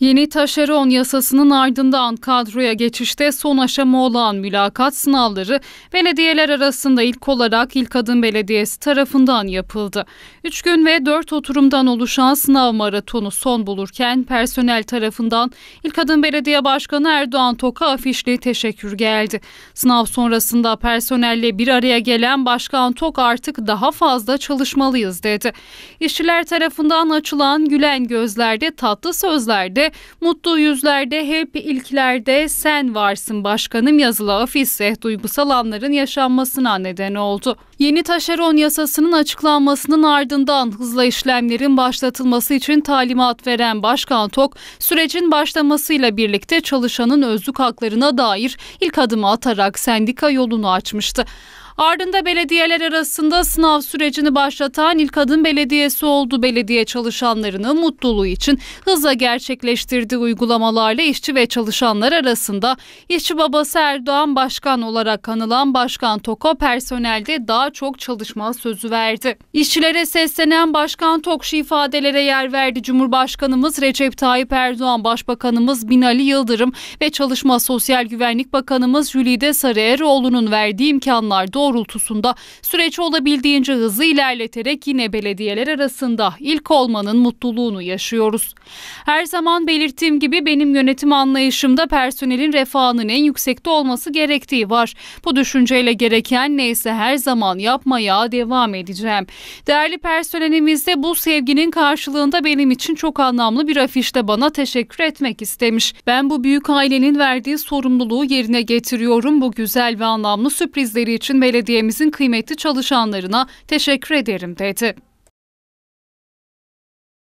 Yeni taşeron yasasının ardından kadroya geçişte son aşama olan mülakat sınavları belediyeler arasında ilk olarak İlk Adım Belediyesi tarafından yapıldı. 3 gün ve 4 oturumdan oluşan sınav maratonu son bulurken personel tarafından İlk Adım Belediye Başkanı Erdoğan Toka afişli teşekkür geldi. Sınav sonrasında personelle bir araya gelen Başkan Tok artık daha fazla çalışmalıyız dedi. İşçiler tarafından açılan gülen gözlerde tatlı sözlerde birlikte mutlu yüzlerde hep ilklerde sen varsın başkanım yazılı afişse duygusal anların yaşanmasına neden oldu. Yeni taşeron yasasının açıklanmasının ardından hızla işlemlerin başlatılması için talimat veren Başkan Tok, sürecin başlamasıyla birlikte çalışanın özlük haklarına dair ilk adımı atarak sendika yolunu açmıştı. Ardında belediyeler arasında sınav sürecini başlatan ilk adım belediyesi oldu. Belediye çalışanlarının mutluluğu için hızla gerçekleştirdiği uygulamalarla işçi ve çalışanlar arasında işçi babası Erdoğan Başkan olarak kanılan Başkan Toko personelde daha çok çalışma sözü verdi. İşçilere seslenen Başkan Tokşu ifadelere yer verdi. Cumhurbaşkanımız Recep Tayyip Erdoğan, Başbakanımız Binali Yıldırım ve Çalışma Sosyal Güvenlik Bakanımız Jülide Sarıeroğlu'nun verdiği imkanlar doğru doğrultusunda süreç olabildiğince hızlı ilerleterek yine belediyeler arasında ilk olmanın mutluluğunu yaşıyoruz. Her zaman belirttiğim gibi benim yönetim anlayışımda personelin refahının en yüksekte olması gerektiği var. Bu düşünceyle gereken neyse her zaman yapmaya devam edeceğim. Değerli personelimizde bu sevginin karşılığında benim için çok anlamlı bir afişte bana teşekkür etmek istemiş. Ben bu büyük ailenin verdiği sorumluluğu yerine getiriyorum. Bu güzel ve anlamlı sürprizleri için belediye belediyemizin kıymetli çalışanlarına teşekkür ederim dedi.